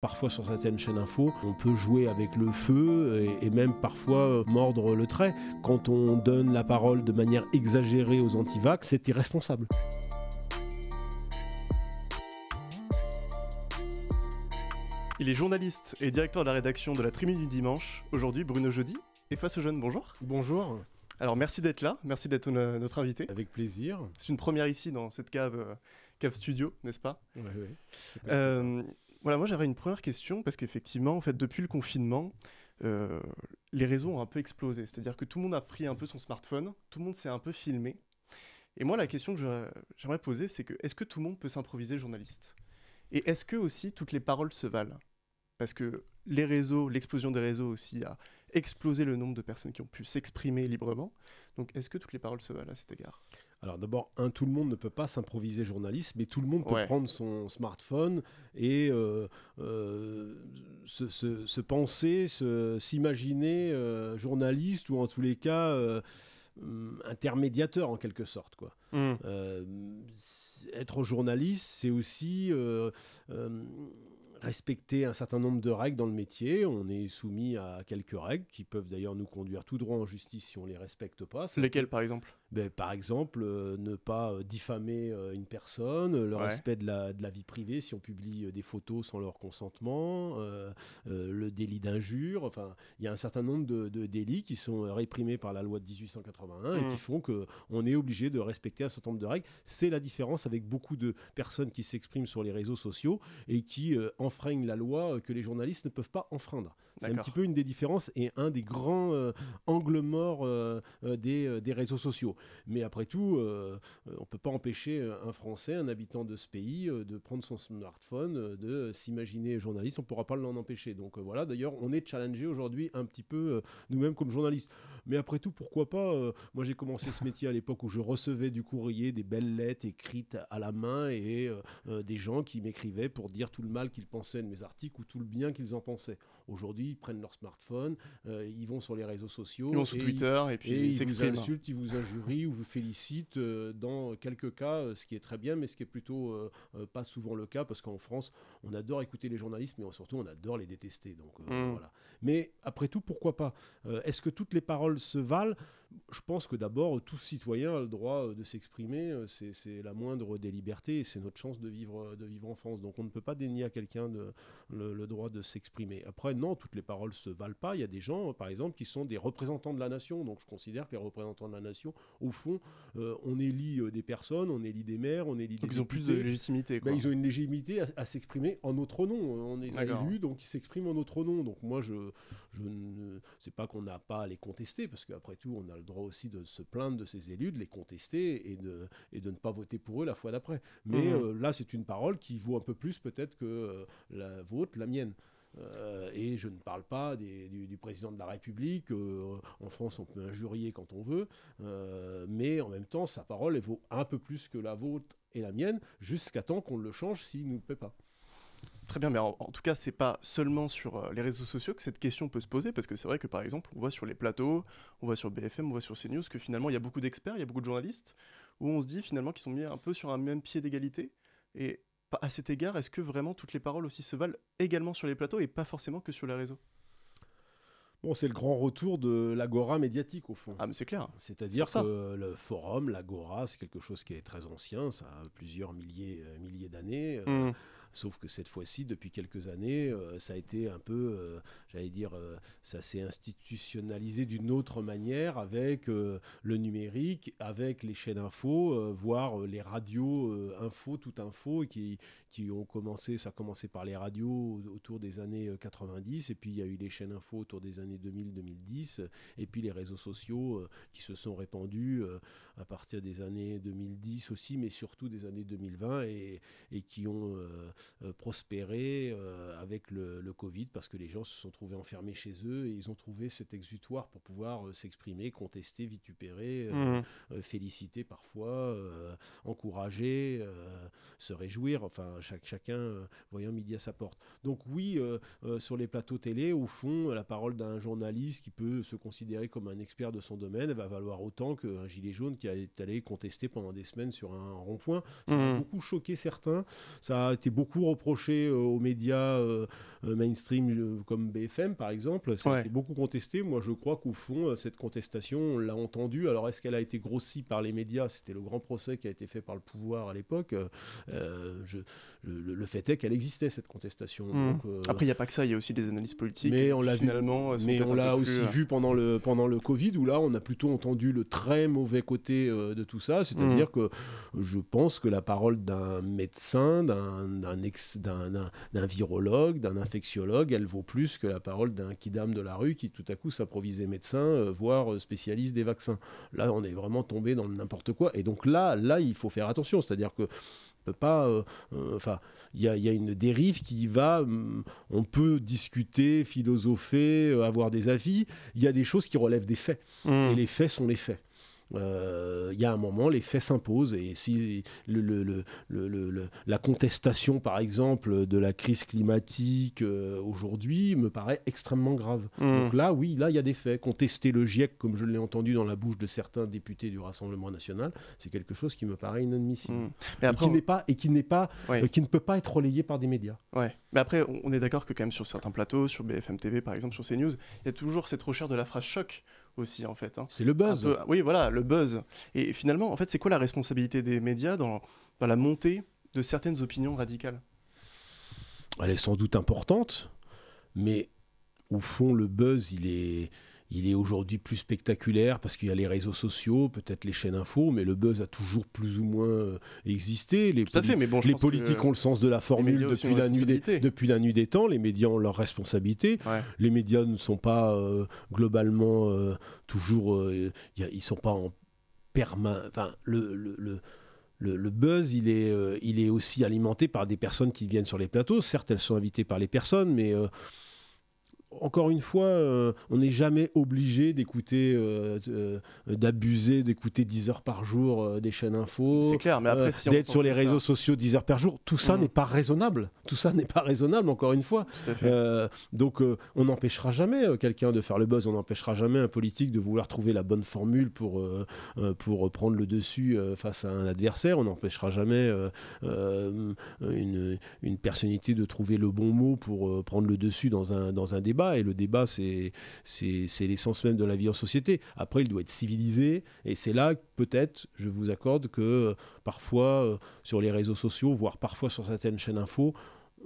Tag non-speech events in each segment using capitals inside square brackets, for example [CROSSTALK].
Parfois sur certaines chaînes info, on peut jouer avec le feu et, même parfois euh, mordre le trait. Quand on donne la parole de manière exagérée aux antivax, c'est irresponsable. Il est journaliste et directeur de la rédaction de la Tribune du Dimanche. Aujourd'hui, Bruno Jeudi. Et face aux jeunes, bonjour. Bonjour. Alors merci d'être là, merci d'être notre invité. Avec plaisir. C'est une première ici dans cette cave, euh, cave studio, n'est-ce pas Oui, oui. Euh, voilà, moi j'aurais une première question parce qu'effectivement, en fait, depuis le confinement, euh, les réseaux ont un peu explosé. C'est-à-dire que tout le monde a pris un peu son smartphone, tout le monde s'est un peu filmé. Et moi, la question que j'aimerais poser, c'est que est-ce que tout le monde peut s'improviser journaliste Et est-ce que aussi toutes les paroles se valent Parce que les réseaux, l'explosion des réseaux aussi a explosé le nombre de personnes qui ont pu s'exprimer librement. Donc, est-ce que toutes les paroles se valent à cet égard alors d'abord, un, tout le monde ne peut pas s'improviser journaliste, mais tout le monde peut prendre son smartphone et euh, euh, se, penser, s'imaginer euh, journaliste ou en tous les cas mm, intermédiateur en quelque sorte. Quoi. Mmh. être journaliste, c'est aussi respecter un certain nombre de règles dans le métier. On est soumis à quelques règles qui peuvent d'ailleurs nous conduire tout droit en justice si on les respecte pas. Lesquelles, par exemple ben, Par exemple, euh, ne pas euh, diffamer euh, une personne, le respect de la, de la, vie privée si on publie des photos sans leur consentement, le délit d'injure. Enfin, il y a un certain nombre de, délits qui sont réprimés par la loi de 1881 et qui mmh. font qu'on est obligé de respecter un certain nombre de règles. C'est la différence avec beaucoup de personnes qui s'expriment sur les réseaux sociaux et qui, en enfreignent la loi euh, que les journalistes ne peuvent pas enfreindre. C'est un petit peu une des différences et un des grands euh, angles morts euh, euh, des, des, réseaux sociaux. Mais après tout, on ne peut pas empêcher un Français, un habitant de ce pays, de prendre son smartphone, de s'imaginer journaliste. On ne pourra pas l'en empêcher. Donc voilà, d'ailleurs, on est challengé aujourd'hui un petit peu nous-mêmes comme journalistes. Mais après tout, pourquoi pas Moi, j'ai commencé ce métier à l'époque où je recevais du courrier, des belles lettres écrites à la main et des gens qui m'écrivaient pour dire tout le mal qu'ils pensaient de mes articles ou tout le bien qu'ils en pensaient. Aujourd'hui, ils prennent leur smartphone, euh, ils vont sur les réseaux sociaux. Ils sur Twitter et puis ils vous insultent, ils vous injurient ou vous félicitent. Euh, dans quelques cas, euh, ce qui est très bien, mais ce qui est plutôt pas souvent le cas, parce qu'en France, on adore écouter les journalistes, mais surtout, on adore les détester. Donc, mmh. Mais après tout, pourquoi pas Est-ce que toutes les paroles se valent je pense que d'abord, tout citoyen a le droit euh, de s'exprimer, euh, c'est la moindre des libertés, c'est notre chance de vivre, euh, de vivre en France. Donc on ne peut pas dénier à quelqu'un le, le, droit de s'exprimer. Après, non, toutes les paroles ne se valent pas. Il y a des gens, par exemple, qui sont des représentants de la nation. Donc je considère que les représentants de la nation, au fond, on élit des personnes, on élit des maires, on élit donc ils ont plus de légitimité. Ben, ils ont une légitimité à, s'exprimer en notre nom. On les élus, donc ils s'expriment en notre nom. Donc moi, je, je ne... C'est pas qu'on n'a pas à les contester, parce qu'après tout, on a le droit aussi de se plaindre de ses élus, de les contester et de, et de ne pas voter pour eux la fois d'après. Mais mmh. euh, là, c'est une parole qui vaut un peu plus peut-être que euh, la vôtre, la mienne. Euh, et je ne parle pas du, président de la République. en France, on peut injurier quand on veut, mais en même temps, sa parole elle vaut un peu plus que la vôtre et la mienne, jusqu'à temps qu'on le change s'il ne nous paie pas. Très bien, mais en, tout cas, c'est pas seulement sur euh, les réseaux sociaux que cette question peut se poser, parce que c'est vrai que par exemple, on voit sur les plateaux, on voit sur BFM, on voit sur CNews que finalement, il y a beaucoup d'experts, il y a beaucoup de journalistes, où on se dit finalement qu'ils sont mis un peu sur un même pied d'égalité. Et à cet égard, est-ce que vraiment toutes les paroles aussi se valent également sur les plateaux et pas forcément que sur les réseaux Bon, c'est le grand retour de l'agora médiatique au fond. Ah, mais c'est clair. C'est-à-dire que le forum, l'agora, c'est quelque chose qui est très ancien, ça a plusieurs milliers, euh, milliers d'années. Euh, mmh. Sauf que cette fois-ci, depuis quelques années, euh, ça a été un peu, euh, j'allais dire, euh, ça s'est institutionnalisé d'une autre manière avec le numérique, avec les chaînes info, voire les radios info, tout info, qui, qui ont commencé, ça a commencé par les radios autour des années 90, et puis il y a eu les chaînes info autour des années 2000-2010, et puis les réseaux sociaux qui se sont répandus à partir des années 2010 aussi, mais surtout des années 2020 et, qui ont euh, prospérer euh, avec le, Covid parce que les gens se sont trouvés enfermés chez eux et ils ont trouvé cet exutoire pour pouvoir euh, s'exprimer, contester, vitupérer, mmh féliciter parfois, encourager, se réjouir, enfin chaque, chacun voyant midi à sa porte. Donc oui, sur les plateaux télé, au fond, la parole d'un journaliste qui peut se considérer comme un expert de son domaine va valoir autant qu'un gilet jaune qui est allé contester pendant des semaines sur un rond-point. Ça a mmh. beaucoup choqué certains, ça a été beaucoup beaucoup reproché euh, aux médias euh, euh, mainstream comme BFM, par exemple. Ça a été beaucoup contesté. Moi, je crois qu'au fond, cette contestation, on l'a entendue. Alors, est-ce qu'elle a été grossie par les médias C'était le grand procès qui a été fait par le pouvoir à l'époque. le, fait est qu'elle existait, cette contestation. Hmm. Après, il n'y a pas que ça. Il y a aussi des analyses politiques. Mais on l'a finalement. mais on l'a aussi vu pendant le, pendant le Covid, où là, on a plutôt entendu le très mauvais côté de tout ça. C'est-à-dire hmm. que je pense que la parole d'un médecin, d'un d'un virologue, d'un infectiologue, elle vaut plus que la parole d'un kidam de la rue qui tout à coup s'improvisait médecin, euh, voire euh, spécialiste des vaccins. Là, on est vraiment tombé dans n'importe quoi. Et donc là, là, il faut faire attention. C'est-à-dire que pas. Euh, il y, a, une dérive qui va. Mm, on peut discuter, philosopher, avoir des avis. Il y a des choses qui relèvent des faits. Mmh. Et les faits sont les faits. Euh, il y a un moment, les faits s'imposent et si le, la contestation, par exemple, de la crise climatique euh, aujourd'hui me paraît extrêmement grave. Mmh. Donc là, oui, là, il y a des faits. Contester le GIEC, comme je l'ai entendu dans la bouche de certains députés du Rassemblement national, c'est quelque chose qui me paraît inadmissible. Mmh. Mais et qui n'est pas et qui n'est pas euh, qui ne peut pas être relayé par des médias. Ouais. Mais après, on est d'accord que quand même sur certains plateaux, sur BFM TV par exemple, sur CNews, il y a toujours cette recherche de la phrase choc aussi en fait. Hein. C'est le buzz. oui, voilà, le buzz. Et finalement, en fait, c'est quoi la responsabilité des médias dans, dans la montée de certaines opinions radicales Elle est sans doute importante, mais au fond, le buzz, il est, il est aujourd'hui plus spectaculaire parce qu'il y a les réseaux sociaux, peut-être les chaînes info, mais le buzz a toujours plus ou moins euh, existé. Les fait, mais bon, les politiques ont le sens de la formule depuis la, nuit des, depuis la nuit des temps. Les médias ont leur responsabilité. Les médias ne sont pas euh, globalement euh, toujours. y ils sont pas en permanence. Enfin, le, le, buzz, il est, il est aussi alimenté par des personnes qui viennent sur les plateaux. Certes, elles sont invitées par les personnes, mais encore une fois, euh, on n'est jamais obligé d'écouter, euh, euh, d'abuser, d'écouter 10 heures par jour des chaînes infos. C'est clair, mais d'être sur les réseaux sociaux 10 heures par jour, tout ça mm. n'est pas raisonnable. Tout ça [LAUGHS] n'est pas raisonnable, encore une fois. donc, on n'empêchera jamais quelqu'un de faire le buzz, on n'empêchera jamais un politique de vouloir trouver la bonne formule pour, pour prendre le dessus face à un adversaire, on n'empêchera jamais une, une personnalité de trouver le bon mot pour prendre le dessus dans un, dans un débat et le débat, c'est l'essence même de la vie en société. Après, il doit être civilisé, et c'est là, peut-être, je vous accorde que euh, parfois, euh, sur les réseaux sociaux, voire parfois sur certaines chaînes info,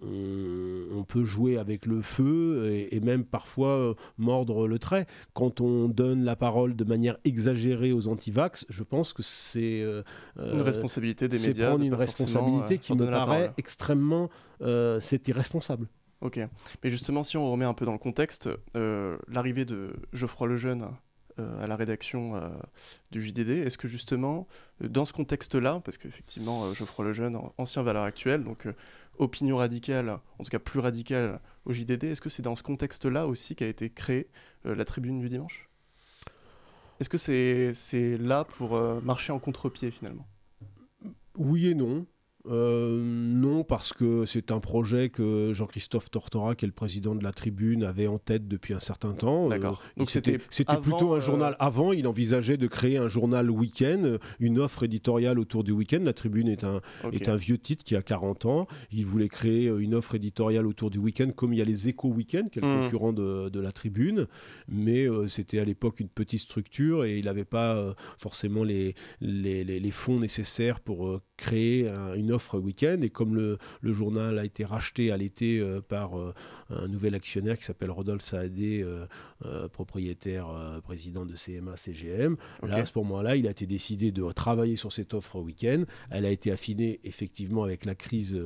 euh, on peut jouer avec le feu et, même parfois mordre le trait. Quand on donne la parole de manière exagérée aux antivax, je pense que c'est une responsabilité des médias. C'est prendre une responsabilité qui me paraît extrêmement, c'est irresponsable. Ok. Mais justement, si on remet un peu dans le contexte, euh, l'arrivée de Geoffroy Lejeune euh, à la rédaction euh, du JDD, est-ce que justement, dans ce contexte-là, parce qu'effectivement, Geoffroy Lejeune, ancien valeur actuelle, donc opinion radicale, en tout cas plus radicale au JDD, est-ce que c'est dans ce contexte-là aussi qu'a été créée la tribune du dimanche Est-ce que c'est là pour marcher en contre-pied finalement Oui et non. Euh, non, parce que c'est un projet que Jean-Christophe Tortora, qui est le président de la Tribune, avait en tête depuis un certain temps. D'accord. Euh, Donc c'était plutôt un euh, journal. Avant, il envisageait de créer un journal week-end, une offre éditoriale autour du week-end. La Tribune est un, est un vieux titre qui a 40 ans. Il voulait créer une offre éditoriale autour du week-end, comme il y a les Échos Week-end, qui est le mmh. concurrent de, la Tribune. Mais c'était à l'époque une petite structure et il n'avait pas forcément les, les, fonds nécessaires pour créer une offre week-end. Et comme le, journal a été racheté à l'été euh, par euh, un nouvel actionnaire qui s'appelle Rodolphe Saadé, euh, propriétaire président de CMA CGM, là, à ce moment-là, il a été décidé de travailler sur cette offre week-end. Elle a été affinée effectivement avec la crise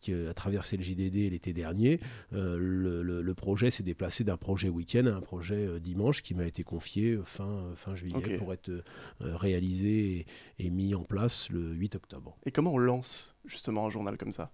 qui a traversé le JDD l'été dernier. Le, projet s'est déplacé d'un projet week-end à un projet dimanche qui m'a été confié fin, juillet pour être réalisé et mis en place le 8 octobre. Et comment on lance justement un journal comme ça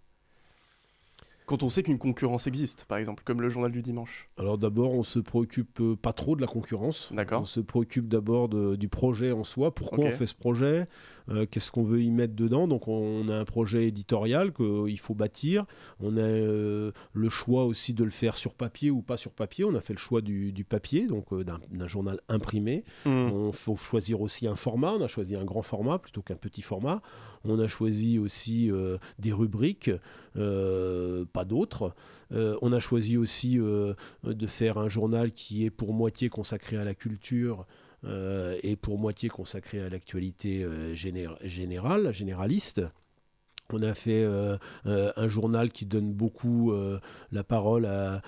quand on sait qu'une concurrence existe, par exemple, comme le journal du dimanche Alors d'abord, on se préoccupe euh, pas trop de la concurrence. On se préoccupe d'abord du projet en soi. Pourquoi on fait ce projet euh, Qu'est-ce qu'on veut y mettre dedans Donc on, a un projet éditorial qu'il euh, faut bâtir. On a le choix aussi de le faire sur papier ou pas sur papier. On a fait le choix du, papier, donc d'un journal imprimé. Mmh. On faut choisir aussi un format. On a choisi un grand format plutôt qu'un petit format. On a choisi aussi euh, des rubriques, euh, pas d'autres. Euh, on a choisi aussi de faire un journal qui est pour moitié consacré à la culture. et pour moitié consacré à l'actualité générale, généraliste. On a fait euh, euh, un journal qui donne beaucoup euh, la parole à,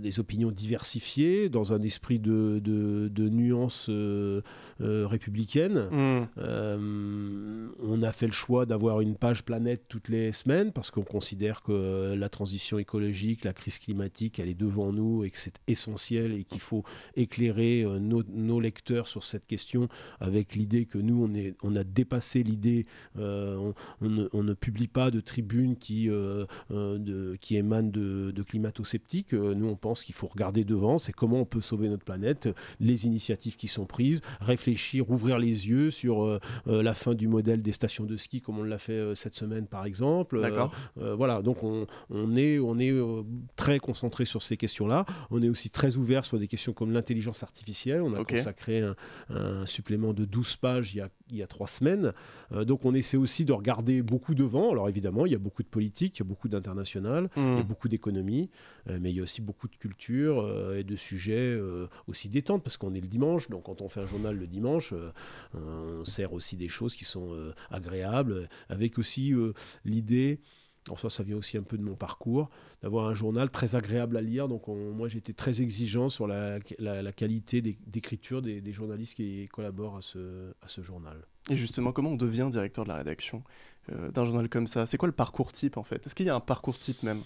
des opinions diversifiées, dans un esprit de, de, de nuances mm. on a fait le choix d'avoir une page planète toutes les semaines, parce qu'on considère que la transition écologique, la crise climatique, elle est devant nous et que c'est essentiel et qu'il faut éclairer nos, lecteurs sur cette question avec l'idée que nous, on, est, on a dépassé l'idée, on ne publie pas de tribunes qui, euh, euh, qui émanent de, de climato-sceptiques. Euh, nous, on pense qu'il faut regarder devant, c'est comment on peut sauver notre planète, les initiatives qui sont prises, réfléchir, ouvrir les yeux sur la fin du modèle des stations de ski, comme on l'a fait cette semaine, par exemple. D'accord. voilà, donc on, est, on est très concentré sur ces questions-là. On est aussi très ouvert sur des questions comme l'intelligence artificielle. On a consacré un, un supplément de 12 pages il y a il y a trois semaines. Euh, donc on essaie aussi de regarder beaucoup devant. Alors évidemment, il y a beaucoup de politique, il y a beaucoup d'international, il y a mmh. beaucoup d'économie, euh, mais il y a aussi beaucoup de culture euh, et de sujets aussi détente, parce qu'on est le dimanche. Donc quand on fait un journal le dimanche, on sert aussi des choses qui sont agréables, avec aussi l'idée alors ça, vient aussi un peu de mon parcours, d'avoir un journal très agréable à lire. Donc moi, j'étais très exigeant sur la, qualité d'écriture des, journalistes qui collaborent à ce, journal. Et justement, comment on devient directeur de la rédaction euh, d'un journal comme ça C'est quoi le parcours type en fait Est-ce qu'il y a un parcours type même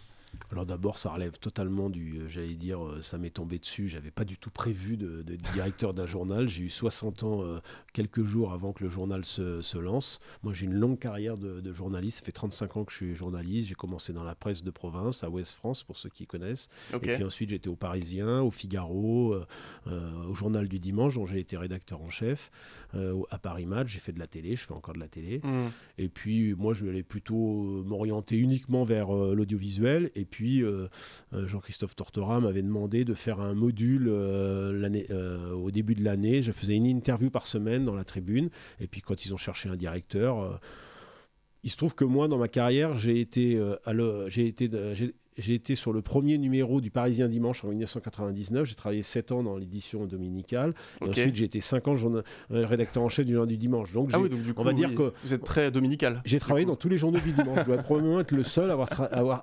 alors d'abord, ça relève totalement du, euh, j'allais dire, euh, ça m'est tombé dessus, j'avais pas du tout prévu de, directeur d'un journal. J'ai eu 60 ans euh, quelques jours avant que le journal se, lance. Moi, j'ai une longue carrière de, journaliste, ça fait 35 ans que je suis journaliste. J'ai commencé dans la presse de province, à Ouest France, pour ceux qui connaissent. Et puis ensuite, j'étais au Parisien, au Figaro, au Journal du Dimanche, dont j'ai été rédacteur en chef, à Paris Match. J'ai fait de la télé, je fais encore de la télé. Hmm. Et puis, moi, je voulais plutôt m'orienter uniquement vers l'audiovisuel. Et puis, euh, euh, Jean-Christophe Tortora m'avait demandé de faire un module euh, au début de l'année. Je faisais une interview par semaine dans la tribune. Et puis, quand ils ont cherché un directeur, il se trouve que moi, dans ma carrière, j'ai été, j'ai été, j'ai été sur le premier numéro du Parisien Dimanche en 1999. J'ai travaillé 7 ans dans l'édition dominicale. Et ensuite, j'ai été 5 ans euh, rédacteur en chef du du dimanche. Ah donc, du on va dire que. Vous êtes très dominical. J'ai travaillé dans tous les journaux du dimanche. Je dois probablement être le seul à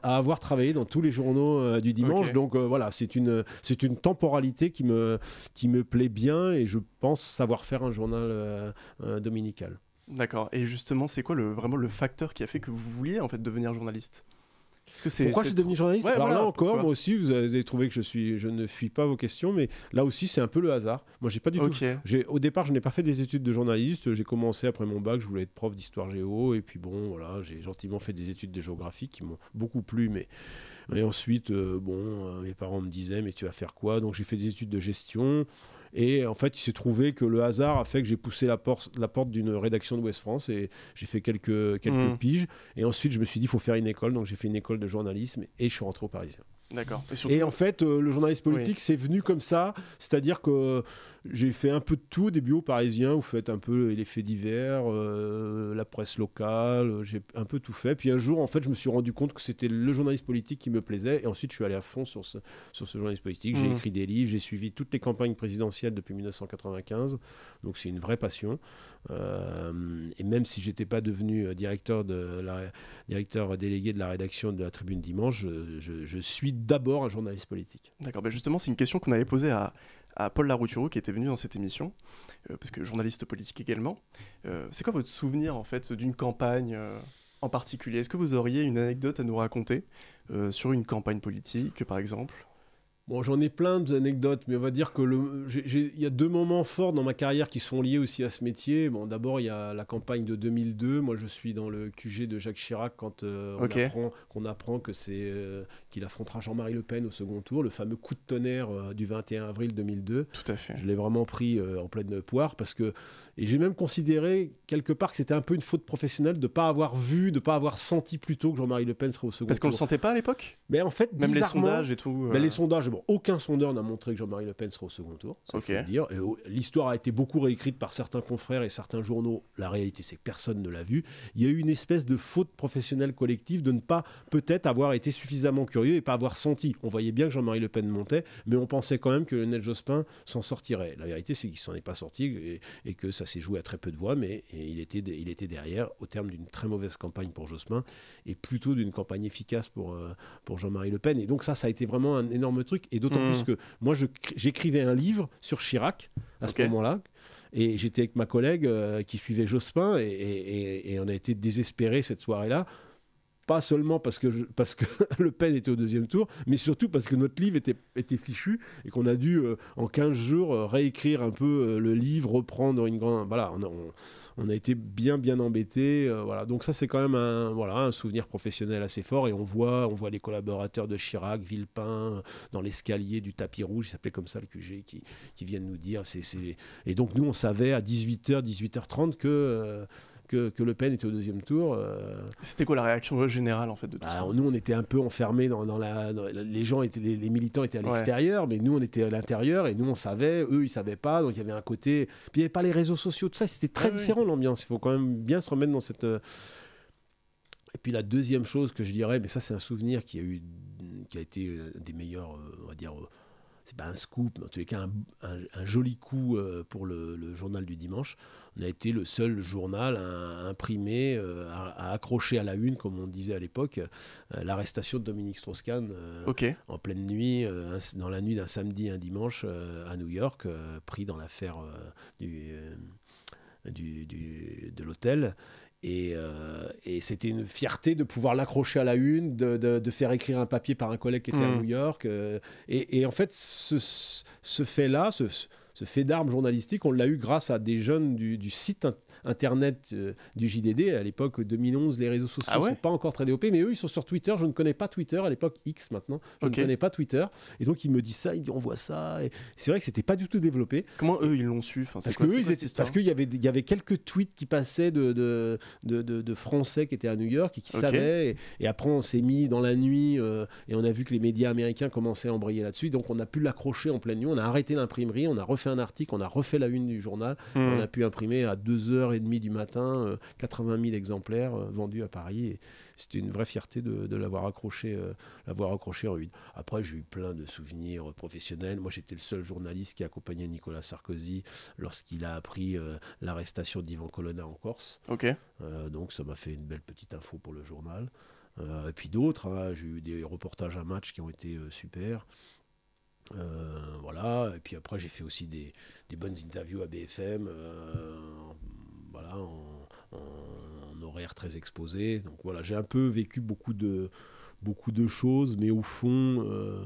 avoir, travaillé dans tous les journaux euh, du dimanche. Donc, euh, voilà, c'est une, c'est une temporalité qui me, qui me plaît bien et je pense savoir faire un journal dominical. D'accord. Et justement, c'est quoi le, vraiment le facteur qui a fait que vous vouliez en fait devenir journaliste pourquoi je suis devenu journaliste Alors là encore, moi aussi, vous avez trouvé que je, suis, ne fuis pas vos questions, mais là aussi, c'est un peu le hasard. Moi, j'ai pas du tout. Au départ, je n'ai pas fait des études de journaliste. J'ai commencé après mon bac, je voulais être prof d'histoire géo, et puis bon, voilà, j'ai gentiment fait des études de géographie qui m'ont beaucoup plu, mais. Et ensuite, euh, bon, euh, mes parents me disaient, mais tu vas faire quoi Donc j'ai fait des études de gestion. Et en fait, il s'est trouvé que le hasard a fait que j'ai poussé la, porte d'une rédaction de West France et j'ai fait quelques, mmh. piges. Et ensuite, je me suis dit, il faut faire une école. Donc, j'ai fait une école de journalisme et je suis rentré au Parisien. D'accord. Et, en fait, euh, le journaliste politique, c'est venu comme ça. C'est-à-dire que euh, j'ai fait un peu de tout, des bureaux parisiens, vous faites un peu les faits divers, euh, la presse locale, j'ai un peu tout fait. Puis un jour, en fait, je me suis rendu compte que c'était le journaliste politique qui me plaisait. Et ensuite, je suis allé à fond sur ce, sur ce journaliste politique. J'ai mmh. écrit des livres, j'ai suivi toutes les campagnes présidentielles depuis 1995. Donc, c'est une vraie passion. Euh, et même si j'étais pas devenu euh, directeur, de la, directeur délégué de la rédaction de la Tribune Dimanche, euh, je, suis d'abord un journaliste politique. D'accord, ben justement, c'est une question qu'on avait posée à, à Paul Laroutureau qui était venu dans cette émission, parce que journaliste politique également. c'est quoi votre souvenir en fait d'une campagne en particulier Est-ce que vous auriez une anecdote à nous raconter sur une campagne politique par exemple j'en ai plein d'anecdotes, mais on va dire que il y a deux moments forts dans ma carrière qui sont liés aussi à ce métier. Bon, d'abord, il y a la campagne de 2002. Moi, je suis dans le QG de Jacques Chirac quand euh, on, apprend, qu'on apprend que euh, qu'il affrontera Jean-Marie Le Pen au second tour, le fameux coup de tonnerre euh, du 21 avril 2002. Tout à fait. Je l'ai vraiment pris en pleine poire parce que et j'ai même considéré quelque part que c'était un peu une faute professionnelle de ne pas avoir vu, de ne pas avoir senti plus tôt que Jean-Marie Le Pen serait au second tour. Parce qu'on le sentait pas à l'époque. Mais en fait, même les sondages et tout. Ben, les sondages. Bon, aucun sondeur n'a montré que Jean-Marie Le Pen sera au second tour. L'histoire a été beaucoup réécrite par certains confrères et certains journaux. La réalité, c'est que personne ne l'a vu. Il y a eu une espèce de faute professionnelle collective de ne pas peut-être avoir été suffisamment curieux et pas avoir senti. On voyait bien que Jean-Marie Le Pen montait, mais on pensait quand même que Lionel Jospin s'en sortirait. La vérité, c'est qu'il s'en est pas sorti et, que ça s'est joué à très peu de voix, mais il était, il était derrière au terme d'une très mauvaise campagne pour Jospin et plutôt d'une campagne efficace pour, euh, pour Jean-Marie Le Pen. Et donc ça, ça a été vraiment un énorme truc. Et d'autant plus hmm. que moi, j'écrivais un livre sur Chirac à ce moment-là. Et j'étais avec ma collègue euh, qui suivait Jospin et, et, on a été désespérés cette soirée-là pas seulement parce que, parce que [LAUGHS] Le Pen était au deuxième tour, mais surtout parce que notre livre était, était fichu et qu'on a dû euh, en 15 jours euh, réécrire un peu euh, le livre, reprendre une grande... Voilà, on a, on, a été bien bien embêté. voilà. Donc ça c'est quand même un, voilà, un souvenir professionnel assez fort et on voit, on voit les collaborateurs de Chirac, Villepin, dans l'escalier du tapis rouge, il s'appelait comme ça le QG, qui, qui viennent nous dire... Et donc nous on savait à 18h, 18h30 que que, Le Pen était au deuxième tour. Euh, c'était quoi la réaction générale en fait de tout bah, ça Nous, on était un peu enfermés dans, la, les gens étaient les, militants étaient à l'extérieur, mais nous on était à l'intérieur et nous on savait, eux ils savaient pas, donc il y avait un côté. Puis il n'y avait pas les réseaux sociaux, tout ça, c'était très différent l'ambiance. Il faut quand même bien se remettre dans cette. Euh, et puis la deuxième chose que je dirais, mais ça c'est un souvenir qui a eu, qui a été euh, des meilleurs, on va dire c'est pas un scoop, mais en tous les cas un, joli coup euh, pour le, journal du dimanche. On a été le seul journal à, à imprimer, euh, à, accrocher à la une, comme on disait à l'époque, euh, l'arrestation de Dominique Strauss-Kahn en pleine nuit, dans la nuit d'un samedi à un dimanche à New York, pris dans l'affaire de l'hôtel. Euh, et, c'était une fierté de pouvoir l'accrocher à la une, de, faire écrire un papier par un collègue qui était à hmm. New York. Euh, et, en fait, ce, ce fait-là, ce fait d'armes journalistique, on l'a eu grâce à des jeunes du, site internet euh, du JDD. À l'époque 2011, les réseaux sociaux ah sont pas encore très développés, mais eux, ils sont sur Twitter. Je ne connais pas Twitter à l'époque X maintenant. Je ne connais pas Twitter. Et donc, ils me disent ça, ils disent, on voit ça. Et c'est vrai que c'était pas du tout développé. Comment eux, ils l'ont su enfin, Parce qu'il y avait, y avait quelques tweets qui passaient de, de, Français qui étaient à New York et qui savaient. Et, après, on s'est mis dans la nuit euh, et on a vu que les médias américains commençaient à embrayer là-dessus. Donc, on a pu l'accrocher en pleine nuit. On a arrêté l'imprimerie, on a refait un article, on a refait la une du journal, mmh. on a pu imprimer à 2h30 du matin 80 euh, 000 exemplaires euh, vendus à Paris. c'était une vraie fierté de, l'avoir accroché, euh, l'avoir accroché en Après, j'ai eu plein de souvenirs professionnels. Moi, j'étais le seul journaliste qui accompagnait Nicolas Sarkozy lorsqu'il a appris l'arrestation d'Ivan Colonna en Corse. donc, ça m'a fait une belle petite info pour le journal. et puis d'autres, hein, j'ai eu des reportages à match qui ont été super. Euh, voilà, et puis après j'ai fait aussi des, bonnes interviews à BFM, euh, voilà, en, en, horaire très exposé. Donc voilà, j'ai un peu vécu beaucoup de, beaucoup de choses, mais au fond, euh,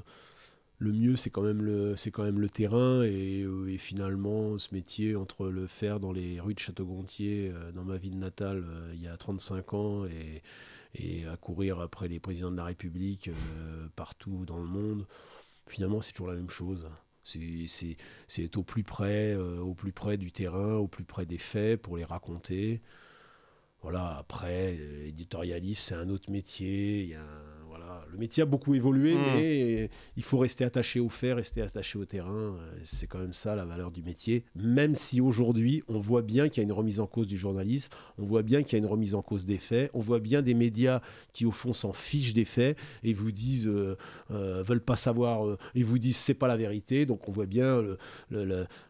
le mieux c'est quand, même le, c'est quand même le terrain, et, finalement ce métier entre le faire dans les rues de Château-Gontier, dans ma ville natale, il y a 35 ans, et, et à courir après les présidents de la République partout dans le monde finalement, c'est toujours la même chose. C'est être au plus près, euh, au plus près du terrain, au plus près des faits pour les raconter. Voilà, après, euh, éditorialiste, c'est un autre métier, il y le métier a beaucoup évolué, hmm. mais il faut rester attaché au fer, rester attaché au terrain. Euh, c'est quand même ça la valeur du métier. Même si aujourd'hui, on voit bien qu'il y a une remise en cause du journalisme, on voit bien qu'il y a une remise en cause des faits, on voit bien des médias qui, au fond, s'en fichent des faits et vous disent, euh, euh, veulent pas savoir, vous disent, c'est pas la vérité. Donc on voit bien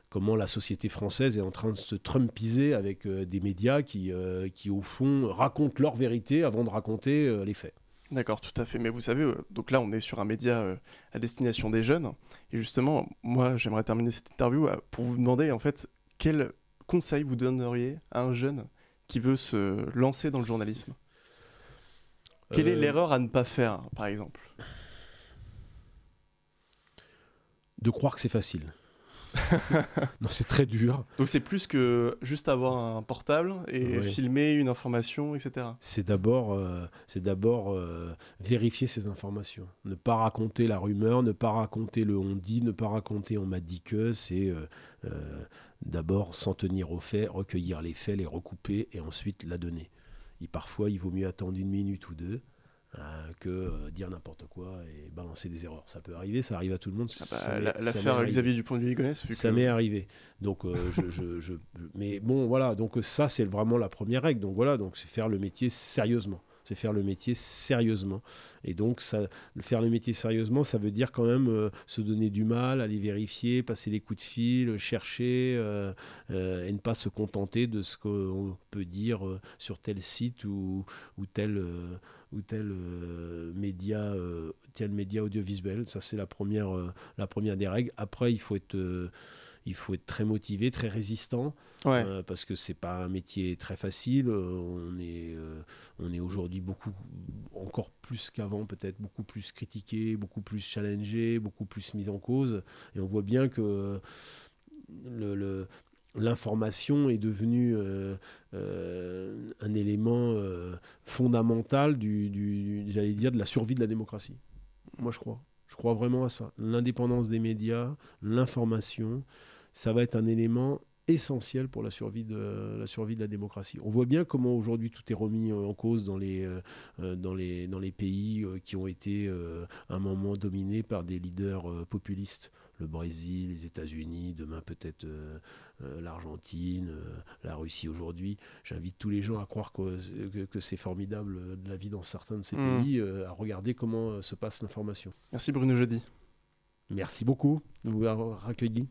comment la société française est en train de se trumpiser avec des médias qui, qui, au fond, racontent leur vérité avant de raconter les faits. D'accord, tout à fait. Mais vous savez, euh, donc là, on est sur un média euh, à destination des jeunes. Et justement, moi, j'aimerais terminer cette interview euh, pour vous demander, en fait, quel conseil vous donneriez à un jeune qui veut se lancer dans le journalisme Quelle est l'erreur à ne pas faire, par exemple De croire que c'est facile. [LAUGHS] non, c'est très dur. Donc c'est plus que juste avoir un portable et filmer une information, etc. C'est d'abord, euh, c'est d'abord euh, vérifier ces informations. Ne pas raconter la rumeur, ne pas raconter le on dit, ne pas raconter on m'a dit que. C'est euh, d'abord s'en tenir aux faits, recueillir les faits, les recouper et ensuite la donner. Et parfois, il vaut mieux attendre une minute ou deux euh, que euh, dire n'importe quoi et balancer des erreurs. Ça peut arriver, ça arrive à tout le monde. Ah bah, l'affaire Xavier Dupont de Ligonnès, ça m'est arrivé. Donc, euh, je, je, je, mais bon, voilà. Donc ça, c'est vraiment la première règle. Donc voilà, donc c'est faire le métier sérieusement c'est faire le métier sérieusement. Et donc, ça, faire le métier sérieusement, ça veut dire quand même euh, se donner du mal, aller vérifier, passer les coups de fil, chercher euh, euh, et ne pas se contenter de ce qu'on peut dire sur tel site ou, ou tel ou tel média tel média audiovisuel ça c'est la la première des règles après il faut être il faut être très motivé, très résistant, euh, parce que c'est pas un métier très facile. Euh, on est, euh, est aujourd'hui beaucoup, encore plus qu'avant peut-être, beaucoup plus critiqué, beaucoup plus challengé, beaucoup plus mis en cause. Et on voit bien que l'information est devenue un élément fondamental j'allais dire de la survie de la démocratie. Moi je crois. Je crois vraiment à ça. L'indépendance des médias, l'information, ça va être un élément essentiel pour la survie de la survie de la démocratie. On voit bien comment aujourd'hui tout est remis en cause dans les euh, euh, dans les dans les pays euh, qui ont été à un moment dominés par des leaders populistes. Le Brésil, les États-Unis, demain peut-être l'Argentine, la Russie aujourd'hui. J'invite tous les gens à croire que, c'est formidable de la vie dans certains de ces mm. pays, à regarder comment se passe l'information. Merci Bruno Jeudi. Merci beaucoup de vous avoir accueilli.